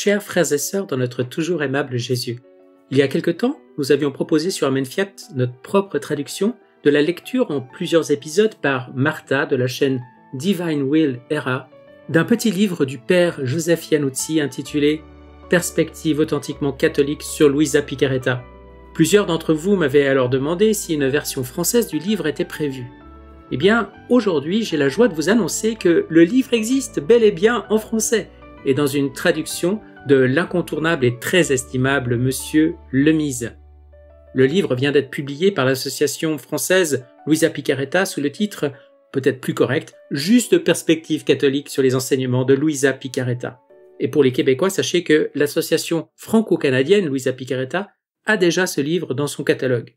Chers frères et sœurs dans notre toujours aimable Jésus, il y a quelque temps, nous avions proposé sur Amen notre propre traduction de la lecture en plusieurs épisodes par Martha de la chaîne Divine Will Era d'un petit livre du père Joseph Yanuzzi intitulé Perspective authentiquement catholique sur Louisa Picaretta. Plusieurs d'entre vous m'avaient alors demandé si une version française du livre était prévue. Eh bien, aujourd'hui, j'ai la joie de vous annoncer que le livre existe bel et bien en français et dans une traduction de l'incontournable et très estimable monsieur Lemise. Le livre vient d'être publié par l'association française Louisa Picaretta sous le titre, peut-être plus correct, Juste perspective catholique sur les enseignements de Louisa Picaretta. Et pour les Québécois, sachez que l'association franco-canadienne Louisa Picaretta a déjà ce livre dans son catalogue.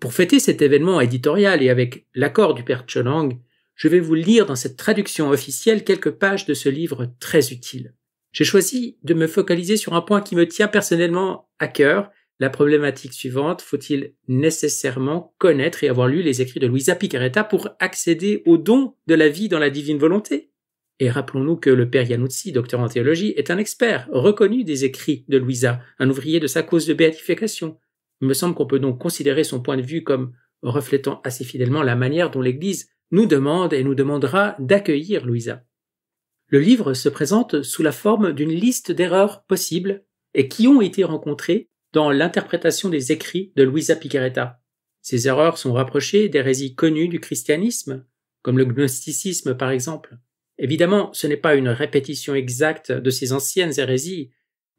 Pour fêter cet événement éditorial et avec l'accord du père Cholang, je vais vous lire dans cette traduction officielle quelques pages de ce livre très utile. J'ai choisi de me focaliser sur un point qui me tient personnellement à cœur, la problématique suivante, faut-il nécessairement connaître et avoir lu les écrits de Luisa Picaretta pour accéder au don de la vie dans la divine volonté Et rappelons-nous que le père Yanuzzi, docteur en théologie, est un expert reconnu des écrits de Luisa, un ouvrier de sa cause de béatification. Il me semble qu'on peut donc considérer son point de vue comme reflétant assez fidèlement la manière dont l'Église nous demande et nous demandera d'accueillir Louisa. Le livre se présente sous la forme d'une liste d'erreurs possibles et qui ont été rencontrées dans l'interprétation des écrits de Luisa Picaretta. Ces erreurs sont rapprochées d'hérésies connues du christianisme, comme le gnosticisme par exemple. Évidemment, ce n'est pas une répétition exacte de ces anciennes hérésies,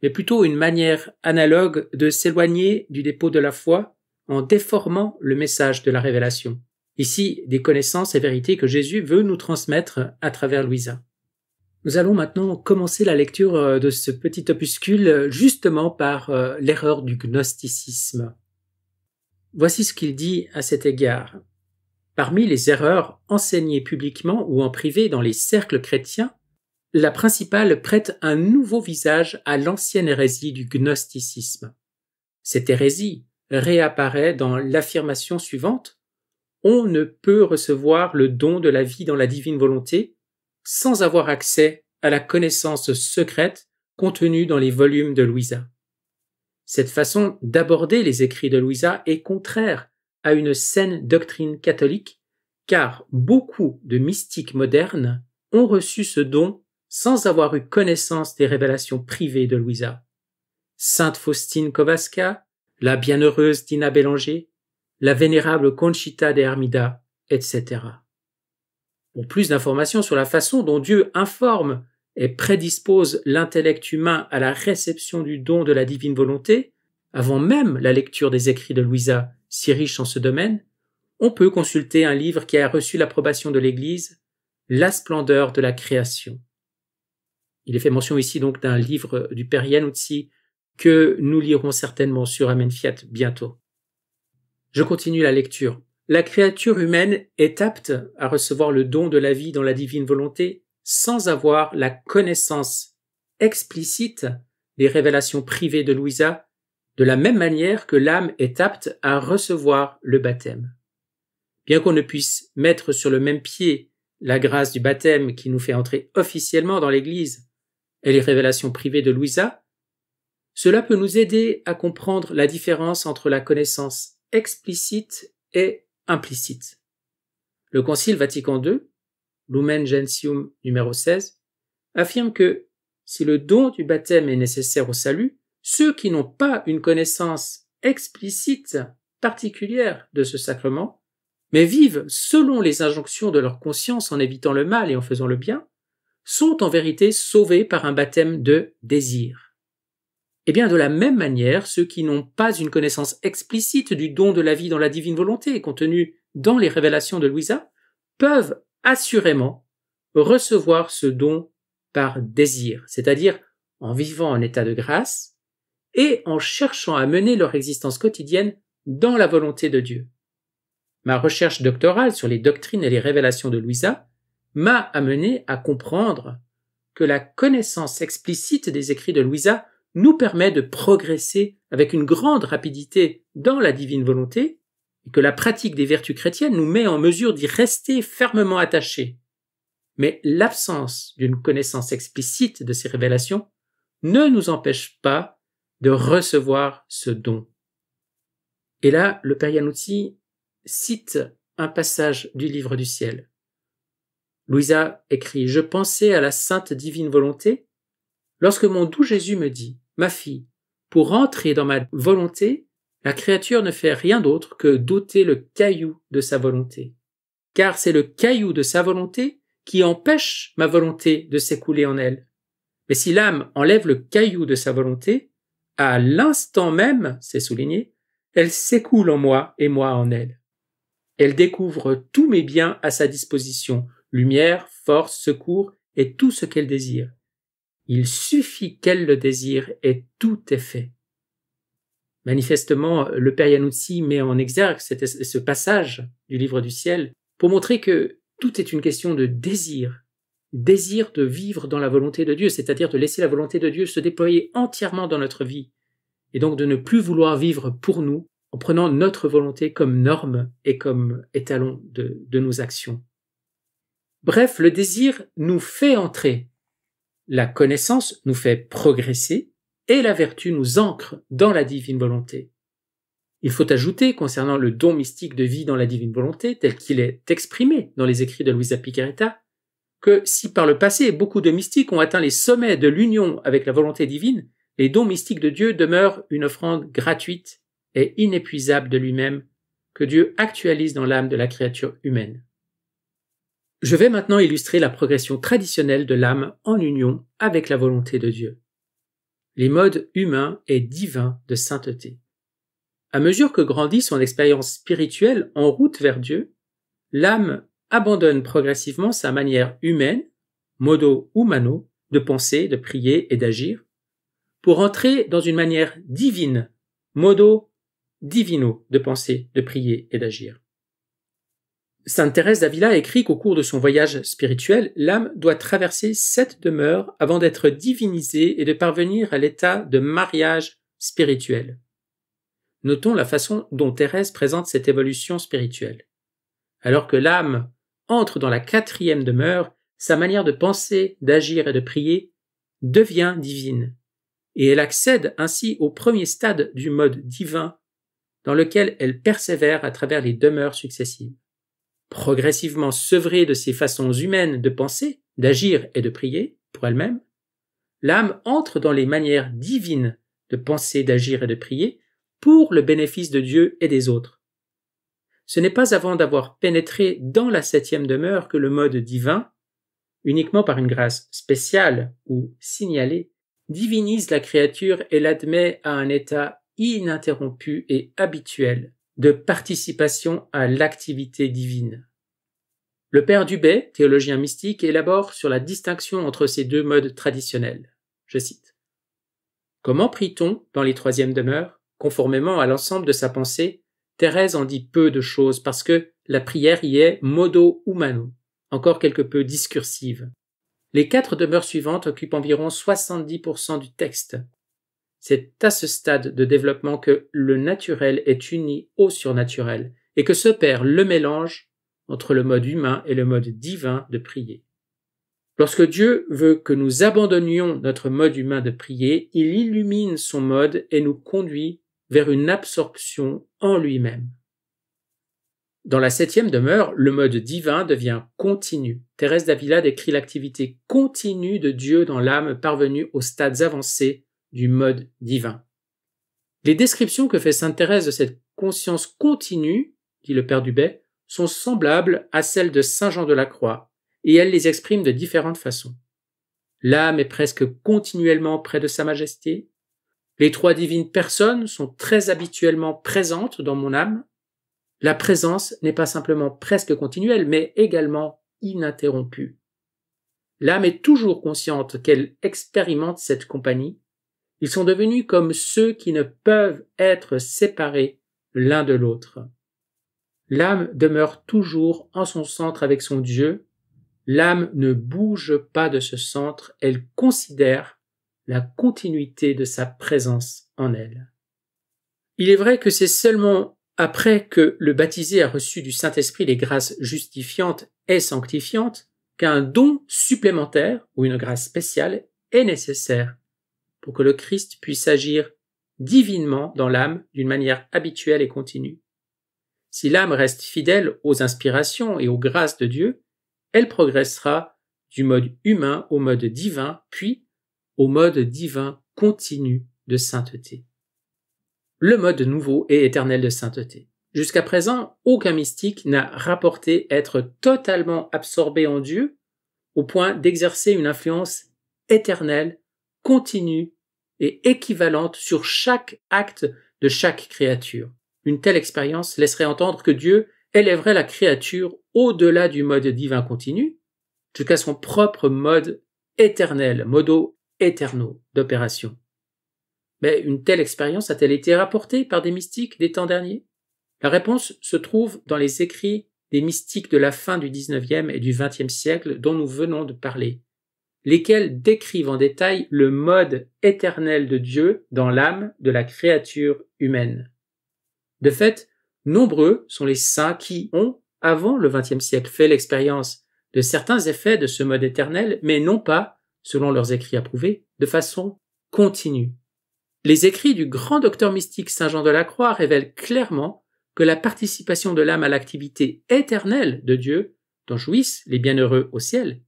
mais plutôt une manière analogue de s'éloigner du dépôt de la foi en déformant le message de la révélation. Ici, des connaissances et vérités que Jésus veut nous transmettre à travers Louisa. Nous allons maintenant commencer la lecture euh, de ce petit opuscule euh, justement par euh, l'erreur du gnosticisme. Voici ce qu'il dit à cet égard. Parmi les erreurs enseignées publiquement ou en privé dans les cercles chrétiens, la principale prête un nouveau visage à l'ancienne hérésie du gnosticisme. Cette hérésie réapparaît dans l'affirmation suivante On ne peut recevoir le don de la vie dans la divine volonté sans avoir accès à la connaissance secrète contenue dans les volumes de Louisa. Cette façon d'aborder les écrits de Louisa est contraire à une saine doctrine catholique, car beaucoup de mystiques modernes ont reçu ce don sans avoir eu connaissance des révélations privées de Louisa. Sainte Faustine Kovaska, la bienheureuse Dina Bélanger, la vénérable Conchita de Armida, etc. Pour plus d'informations sur la façon dont Dieu informe et prédispose l'intellect humain à la réception du don de la divine volonté, avant même la lecture des écrits de Louisa, si riche en ce domaine, on peut consulter un livre qui a reçu l'approbation de l'Église, La splendeur de la création. Il est fait mention ici donc d'un livre du Père Yanoutsi que nous lirons certainement sur Amen Fiat bientôt. Je continue la lecture la créature humaine est apte à recevoir le don de la vie dans la divine volonté sans avoir la connaissance explicite des révélations privées de Louisa, de la même manière que l'âme est apte à recevoir le baptême. Bien qu'on ne puisse mettre sur le même pied la grâce du baptême qui nous fait entrer officiellement dans l'Église et les révélations privées de Louisa, cela peut nous aider à comprendre la différence entre la connaissance explicite et implicite. Le Concile Vatican II, Lumen Gentium numéro 16, affirme que si le don du baptême est nécessaire au salut, ceux qui n'ont pas une connaissance explicite particulière de ce sacrement, mais vivent selon les injonctions de leur conscience en évitant le mal et en faisant le bien, sont en vérité sauvés par un baptême de désir. Eh bien, de la même manière, ceux qui n'ont pas une connaissance explicite du don de la vie dans la divine volonté contenue dans les révélations de Louisa peuvent assurément recevoir ce don par désir, c'est-à-dire en vivant en état de grâce et en cherchant à mener leur existence quotidienne dans la volonté de Dieu. Ma recherche doctorale sur les doctrines et les révélations de Louisa m'a amené à comprendre que la connaissance explicite des écrits de Louisa nous permet de progresser avec une grande rapidité dans la divine volonté, et que la pratique des vertus chrétiennes nous met en mesure d'y rester fermement attachés. Mais l'absence d'une connaissance explicite de ces révélations ne nous empêche pas de recevoir ce don. Et là, le Père Yanouti cite un passage du livre du ciel. Louisa écrit Je pensais à la sainte divine volonté Lorsque mon doux Jésus me dit, Ma fille, pour entrer dans ma volonté, la créature ne fait rien d'autre que douter le caillou de sa volonté. Car c'est le caillou de sa volonté qui empêche ma volonté de s'écouler en elle. Mais si l'âme enlève le caillou de sa volonté, à l'instant même, c'est souligné, elle s'écoule en moi et moi en elle. Elle découvre tous mes biens à sa disposition, lumière, force, secours et tout ce qu'elle désire. Il suffit qu'elle le désire et tout est fait. Manifestement, le Père Yanoutsi met en exergue ce passage du livre du ciel pour montrer que tout est une question de désir, désir de vivre dans la volonté de Dieu, c'est-à-dire de laisser la volonté de Dieu se déployer entièrement dans notre vie, et donc de ne plus vouloir vivre pour nous en prenant notre volonté comme norme et comme étalon de nos actions. Bref, le désir nous fait entrer la connaissance nous fait progresser et la vertu nous ancre dans la divine volonté. Il faut ajouter, concernant le don mystique de vie dans la divine volonté, tel qu'il est exprimé dans les écrits de Luisa Picaretta, que si par le passé beaucoup de mystiques ont atteint les sommets de l'union avec la volonté divine, les dons mystiques de Dieu demeurent une offrande gratuite et inépuisable de lui-même que Dieu actualise dans l'âme de la créature humaine. Je vais maintenant illustrer la progression traditionnelle de l'âme en union avec la volonté de Dieu. Les modes humains et divins de sainteté. À mesure que grandit son expérience spirituelle en route vers Dieu, l'âme abandonne progressivement sa manière humaine, modo humano, de penser, de prier et d'agir, pour entrer dans une manière divine, modo divino, de penser, de prier et d'agir. Sainte Thérèse d'Avila écrit qu'au cours de son voyage spirituel, l'âme doit traverser sept demeures avant d'être divinisée et de parvenir à l'état de mariage spirituel. Notons la façon dont Thérèse présente cette évolution spirituelle. Alors que l'âme entre dans la quatrième demeure, sa manière de penser, d'agir et de prier devient divine, et elle accède ainsi au premier stade du mode divin dans lequel elle persévère à travers les demeures successives progressivement sevrée de ses façons humaines de penser, d'agir et de prier pour elle-même, l'âme entre dans les manières divines de penser, d'agir et de prier pour le bénéfice de Dieu et des autres. Ce n'est pas avant d'avoir pénétré dans la septième demeure que le mode divin, uniquement par une grâce spéciale ou signalée, divinise la créature et l'admet à un état ininterrompu et habituel de participation à l'activité divine. Le père Dubé, théologien mystique, élabore sur la distinction entre ces deux modes traditionnels. Je cite. Comment prie-t-on dans les troisièmes demeures Conformément à l'ensemble de sa pensée, Thérèse en dit peu de choses parce que la prière y est modo humano, encore quelque peu discursive. Les quatre demeures suivantes occupent environ 70% du texte, c'est à ce stade de développement que le naturel est uni au surnaturel et que se perd le mélange entre le mode humain et le mode divin de prier. Lorsque Dieu veut que nous abandonnions notre mode humain de prier, il illumine son mode et nous conduit vers une absorption en lui-même. Dans la septième demeure, le mode divin devient continu. Thérèse d'Avila décrit l'activité continue de Dieu dans l'âme parvenue aux stades avancés du mode divin. Les descriptions que fait Sainte Thérèse de cette conscience continue, dit le Père Dubet, sont semblables à celles de Saint Jean de la Croix, et elle les exprime de différentes façons. L'âme est presque continuellement près de Sa Majesté, les trois divines personnes sont très habituellement présentes dans mon âme, la présence n'est pas simplement presque continuelle, mais également ininterrompue. L'âme est toujours consciente qu'elle expérimente cette compagnie, ils sont devenus comme ceux qui ne peuvent être séparés l'un de l'autre. L'âme demeure toujours en son centre avec son Dieu, l'âme ne bouge pas de ce centre, elle considère la continuité de sa présence en elle. Il est vrai que c'est seulement après que le baptisé a reçu du Saint-Esprit les grâces justifiantes et sanctifiantes qu'un don supplémentaire ou une grâce spéciale est nécessaire pour que le Christ puisse agir divinement dans l'âme d'une manière habituelle et continue. Si l'âme reste fidèle aux inspirations et aux grâces de Dieu, elle progressera du mode humain au mode divin, puis au mode divin continu de sainteté. Le mode nouveau et éternel de sainteté. Jusqu'à présent, aucun mystique n'a rapporté être totalement absorbé en Dieu au point d'exercer une influence éternelle continue et équivalente sur chaque acte de chaque créature. Une telle expérience laisserait entendre que Dieu élèverait la créature au-delà du mode divin continu, jusqu'à son propre mode éternel, modo éterno d'opération. Mais une telle expérience a-t-elle été rapportée par des mystiques des temps derniers La réponse se trouve dans les écrits des mystiques de la fin du 19e et du XXe siècle dont nous venons de parler, lesquels décrivent en détail le mode éternel de Dieu dans l'âme de la créature humaine. De fait, nombreux sont les saints qui ont, avant le XXe siècle, fait l'expérience de certains effets de ce mode éternel, mais non pas, selon leurs écrits approuvés, de façon continue. Les écrits du grand docteur mystique Saint Jean de la Croix révèlent clairement que la participation de l'âme à l'activité éternelle de Dieu, dont jouissent les bienheureux au ciel,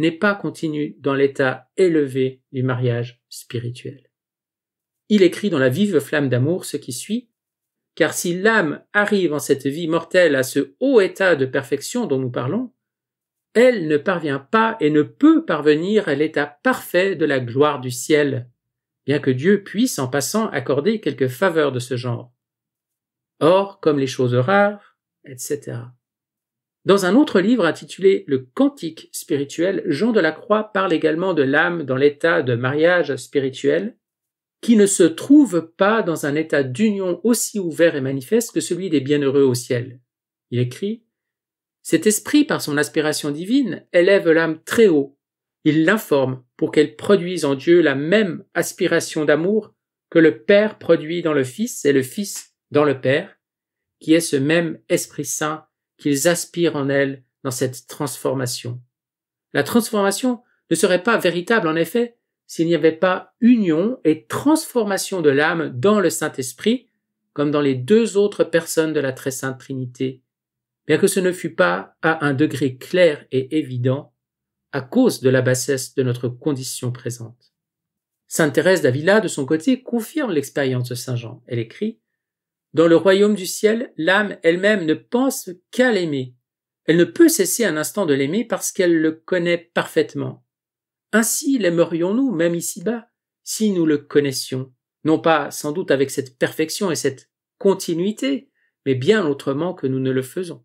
n'est pas continu dans l'état élevé du mariage spirituel. Il écrit dans la vive flamme d'amour ce qui suit, car si l'âme arrive en cette vie mortelle à ce haut état de perfection dont nous parlons, elle ne parvient pas et ne peut parvenir à l'état parfait de la gloire du ciel, bien que Dieu puisse en passant accorder quelques faveurs de ce genre. Or, comme les choses rares, etc. Dans un autre livre intitulé Le Cantique spirituel, Jean de la Croix parle également de l'âme dans l'état de mariage spirituel, qui ne se trouve pas dans un état d'union aussi ouvert et manifeste que celui des bienheureux au ciel. Il écrit Cet esprit, par son aspiration divine, élève l'âme très haut. Il l'informe pour qu'elle produise en Dieu la même aspiration d'amour que le Père produit dans le Fils et le Fils dans le Père, qui est ce même Esprit Saint qu'ils aspirent en elle dans cette transformation. La transformation ne serait pas véritable, en effet, s'il n'y avait pas union et transformation de l'âme dans le Saint-Esprit, comme dans les deux autres personnes de la Très Sainte Trinité, bien que ce ne fût pas à un degré clair et évident, à cause de la bassesse de notre condition présente. Sainte Thérèse d'Avila, de son côté, confirme l'expérience de Saint Jean. Elle écrit dans le royaume du ciel, l'âme elle-même ne pense qu'à l'aimer. Elle ne peut cesser un instant de l'aimer parce qu'elle le connaît parfaitement. Ainsi l'aimerions-nous même ici-bas, si nous le connaissions, non pas sans doute avec cette perfection et cette continuité, mais bien autrement que nous ne le faisons.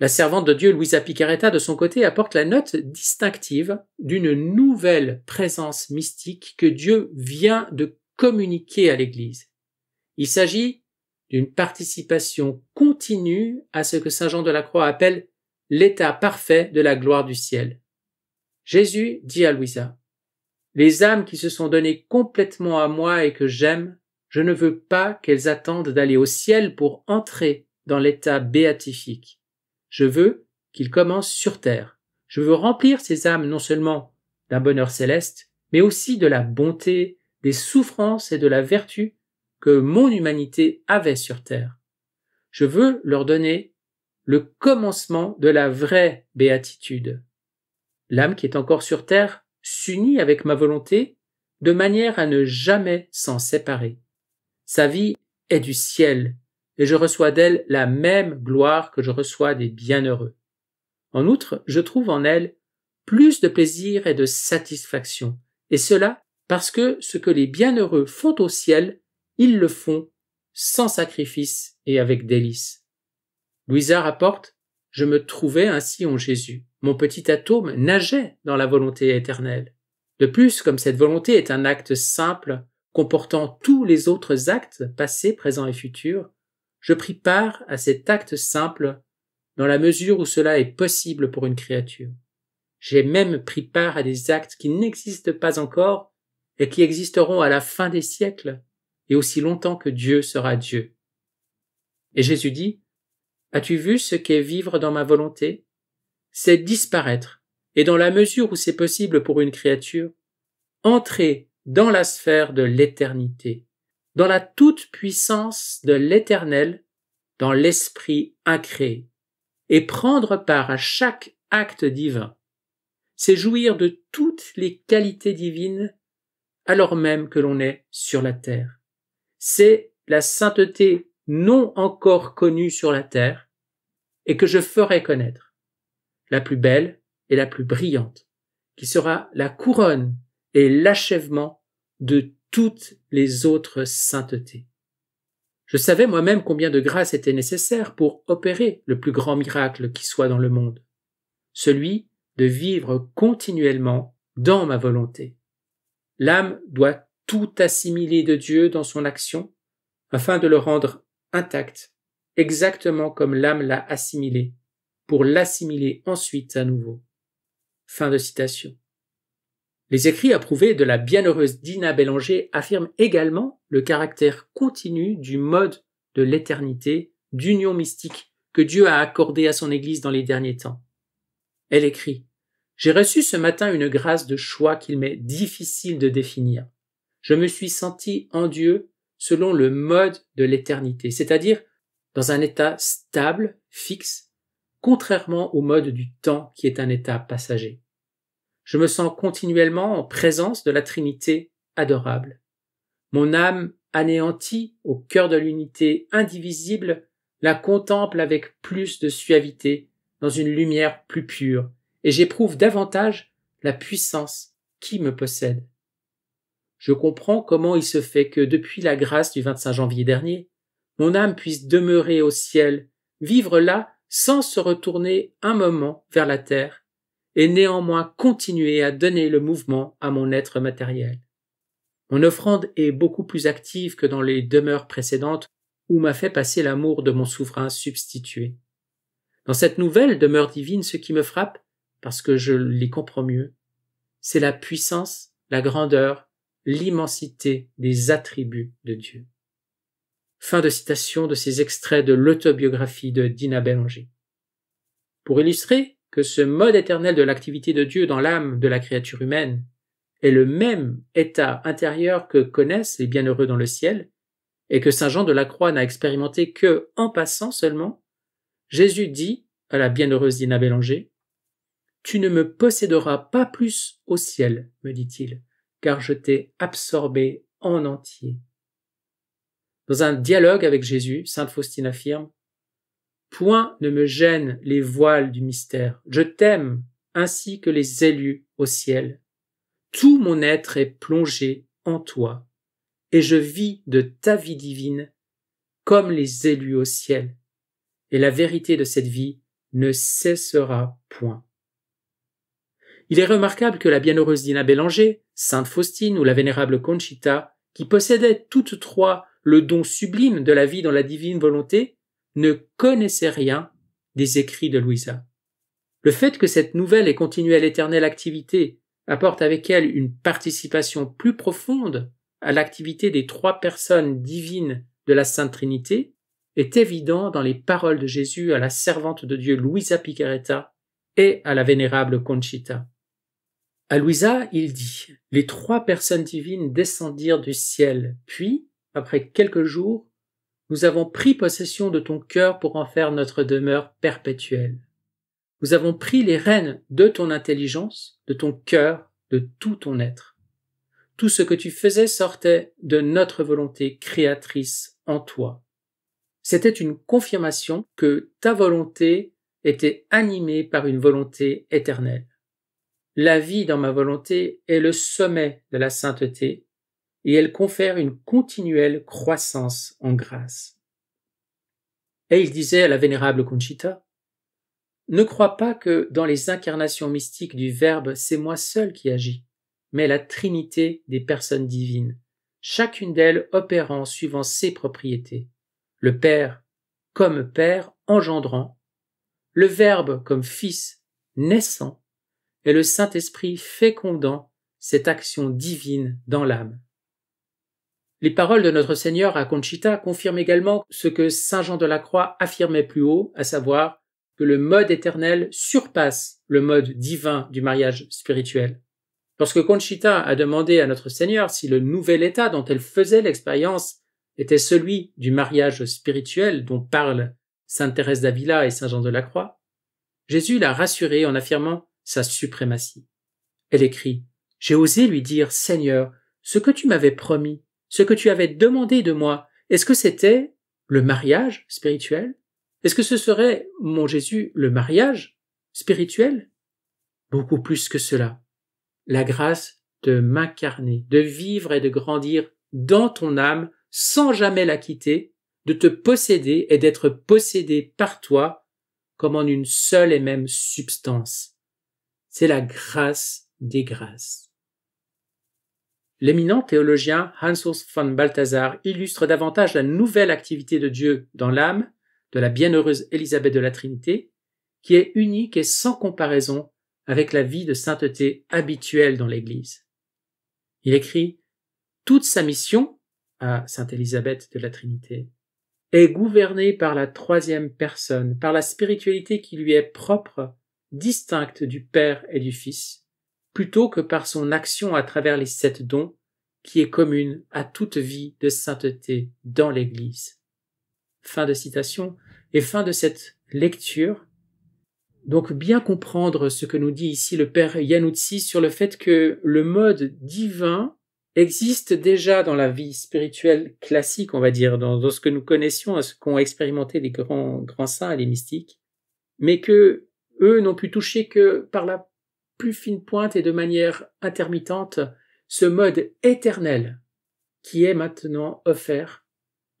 La servante de Dieu Louisa Picaretta, de son côté, apporte la note distinctive d'une nouvelle présence mystique que Dieu vient de communiquer à l'Église. Il s'agit d'une participation continue à ce que Saint Jean de la Croix appelle l'état parfait de la gloire du ciel. Jésus dit à Louisa, Les âmes qui se sont données complètement à moi et que j'aime, je ne veux pas qu'elles attendent d'aller au ciel pour entrer dans l'état béatifique. Je veux qu'ils commencent sur terre. Je veux remplir ces âmes non seulement d'un bonheur céleste, mais aussi de la bonté, des souffrances et de la vertu que mon humanité avait sur Terre. Je veux leur donner le commencement de la vraie béatitude. L'âme qui est encore sur Terre s'unit avec ma volonté de manière à ne jamais s'en séparer. Sa vie est du ciel, et je reçois d'elle la même gloire que je reçois des bienheureux. En outre, je trouve en elle plus de plaisir et de satisfaction, et cela parce que ce que les bienheureux font au ciel ils le font sans sacrifice et avec délice. Louisa rapporte Je me trouvais ainsi en Jésus. Mon petit atome nageait dans la volonté éternelle. De plus, comme cette volonté est un acte simple, comportant tous les autres actes, passés, présents et futurs, je pris part à cet acte simple dans la mesure où cela est possible pour une créature. J'ai même pris part à des actes qui n'existent pas encore et qui existeront à la fin des siècles, et aussi longtemps que Dieu sera Dieu. Et Jésus dit, As-tu vu ce qu'est vivre dans ma volonté C'est disparaître, et dans la mesure où c'est possible pour une créature, entrer dans la sphère de l'éternité, dans la toute-puissance de l'éternel, dans l'esprit incréé, et prendre part à chaque acte divin. C'est jouir de toutes les qualités divines alors même que l'on est sur la terre c'est la sainteté non encore connue sur la terre et que je ferai connaître, la plus belle et la plus brillante, qui sera la couronne et l'achèvement de toutes les autres saintetés. Je savais moi-même combien de grâce était nécessaire pour opérer le plus grand miracle qui soit dans le monde, celui de vivre continuellement dans ma volonté. L'âme doit tout assimilé de Dieu dans son action, afin de le rendre intact, exactement comme l'âme l'a assimilé, pour l'assimiler ensuite à nouveau. Fin de citation. Les écrits approuvés de la bienheureuse Dina Bélanger affirment également le caractère continu du mode de l'éternité, d'union mystique que Dieu a accordé à son Église dans les derniers temps. Elle écrit J'ai reçu ce matin une grâce de choix qu'il m'est difficile de définir je me suis senti en Dieu selon le mode de l'éternité, c'est-à-dire dans un état stable, fixe, contrairement au mode du temps qui est un état passager. Je me sens continuellement en présence de la Trinité adorable. Mon âme anéantie au cœur de l'unité indivisible la contemple avec plus de suavité dans une lumière plus pure, et j'éprouve davantage la puissance qui me possède. Je comprends comment il se fait que, depuis la grâce du 25 janvier dernier, mon âme puisse demeurer au ciel, vivre là sans se retourner un moment vers la terre, et néanmoins continuer à donner le mouvement à mon être matériel. Mon offrande est beaucoup plus active que dans les demeures précédentes où m'a fait passer l'amour de mon souverain substitué. Dans cette nouvelle demeure divine, ce qui me frappe, parce que je l'y comprends mieux, c'est la puissance, la grandeur, l'immensité des attributs de Dieu. Fin de citation de ces extraits de l'autobiographie de Dina Bélanger. Pour illustrer que ce mode éternel de l'activité de Dieu dans l'âme de la créature humaine est le même état intérieur que connaissent les bienheureux dans le ciel, et que Saint Jean de la Croix n'a expérimenté que en passant seulement, Jésus dit à la bienheureuse Dina Bélanger, Tu ne me posséderas pas plus au ciel, me dit-il, car je t'ai absorbé en entier. Dans un dialogue avec Jésus, Sainte Faustine affirme Point ne me gêne les voiles du mystère, je t'aime ainsi que les élus au ciel. Tout mon être est plongé en toi, et je vis de ta vie divine comme les élus au ciel. Et la vérité de cette vie ne cessera point. Il est remarquable que la bienheureuse Dina Bélanger, Sainte Faustine ou la vénérable Conchita, qui possédaient toutes trois le don sublime de la vie dans la divine volonté, ne connaissaient rien des écrits de Louisa. Le fait que cette nouvelle et continuelle éternelle activité apporte avec elle une participation plus profonde à l'activité des trois personnes divines de la Sainte Trinité est évident dans les paroles de Jésus à la servante de Dieu Louisa Picaretta et à la vénérable Conchita. À Louisa, il dit Les trois personnes divines descendirent du ciel, puis, après quelques jours, nous avons pris possession de ton cœur pour en faire notre demeure perpétuelle. Nous avons pris les rênes de ton intelligence, de ton cœur, de tout ton être. Tout ce que tu faisais sortait de notre volonté créatrice en toi. C'était une confirmation que ta volonté était animée par une volonté éternelle. La vie dans ma volonté est le sommet de la sainteté, et elle confère une continuelle croissance en grâce. Et il disait à la vénérable Conchita, Ne crois pas que dans les incarnations mystiques du Verbe, c'est moi seul qui agis, mais la Trinité des personnes divines, chacune d'elles opérant suivant ses propriétés. Le Père comme Père engendrant, le Verbe comme Fils naissant, et le Saint-Esprit fécondant cette action divine dans l'âme. Les paroles de notre Seigneur à Conchita confirment également ce que Saint Jean de la Croix affirmait plus haut, à savoir que le mode éternel surpasse le mode divin du mariage spirituel. Lorsque Conchita a demandé à notre Seigneur si le nouvel état dont elle faisait l'expérience était celui du mariage spirituel dont parlent Sainte Thérèse d'Avila et Saint Jean de la Croix, Jésus l'a rassurée en affirmant sa suprématie. Elle écrit J'ai osé lui dire, Seigneur, ce que tu m'avais promis, ce que tu avais demandé de moi, est-ce que c'était le mariage spirituel Est-ce que ce serait, mon Jésus, le mariage spirituel Beaucoup plus que cela. La grâce de m'incarner, de vivre et de grandir dans ton âme sans jamais la quitter, de te posséder et d'être possédé par toi comme en une seule et même substance. C'est la grâce des grâces. L'éminent théologien Hans Urs von Balthasar illustre davantage la nouvelle activité de Dieu dans l'âme de la bienheureuse Élisabeth de la Trinité, qui est unique et sans comparaison avec la vie de sainteté habituelle dans l'Église. Il écrit Toute sa mission, à Sainte Élisabeth de la Trinité, est gouvernée par la troisième personne, par la spiritualité qui lui est propre distincte du Père et du Fils, plutôt que par son action à travers les sept dons, qui est commune à toute vie de sainteté dans l'Église. Fin de citation et fin de cette lecture. Donc bien comprendre ce que nous dit ici le Père Yanutsi sur le fait que le mode divin existe déjà dans la vie spirituelle classique, on va dire, dans, ce que nous connaissions, ce qu'ont expérimenté les grands saints et les mystiques, mais que eux n'ont pu toucher que par la plus fine pointe et de manière intermittente ce mode éternel qui est maintenant offert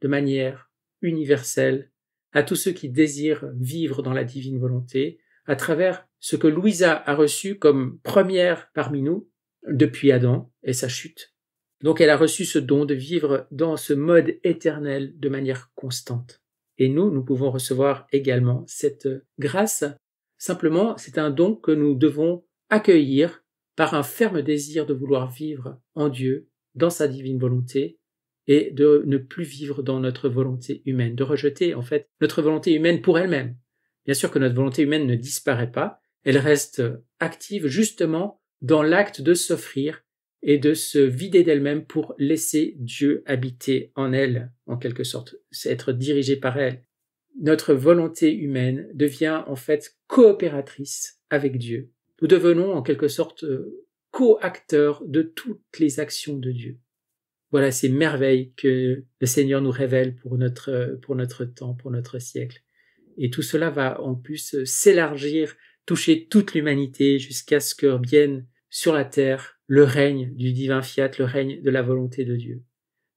de manière universelle à tous ceux qui désirent vivre dans la divine volonté à travers ce que Louisa a reçu comme première parmi nous depuis Adam et sa chute. Donc elle a reçu ce don de vivre dans ce mode éternel de manière constante. Et nous, nous pouvons recevoir également cette grâce Simplement, c'est un don que nous devons accueillir par un ferme désir de vouloir vivre en Dieu, dans sa divine volonté, et de ne plus vivre dans notre volonté humaine, de rejeter en fait notre volonté humaine pour elle-même. Bien sûr que notre volonté humaine ne disparaît pas, elle reste active justement dans l'acte de s'offrir et de se vider d'elle-même pour laisser Dieu habiter en elle, en quelque sorte, être dirigé par elle notre volonté humaine devient en fait coopératrice avec Dieu. Nous devenons en quelque sorte euh, co-acteurs de toutes les actions de Dieu. Voilà ces merveilles que le Seigneur nous révèle pour notre, euh, pour notre temps, pour notre siècle. Et tout cela va en plus euh, s'élargir, toucher toute l'humanité jusqu'à ce que vienne sur la terre le règne du divin fiat, le règne de la volonté de Dieu.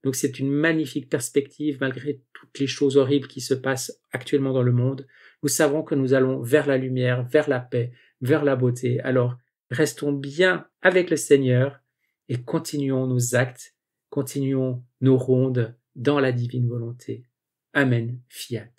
Donc c'est une magnifique perspective malgré toutes les choses horribles qui se passent actuellement dans le monde. Nous savons que nous allons vers la lumière, vers la paix, vers la beauté. Alors restons bien avec le Seigneur et continuons nos actes, continuons nos rondes dans la divine volonté. Amen. Fiat.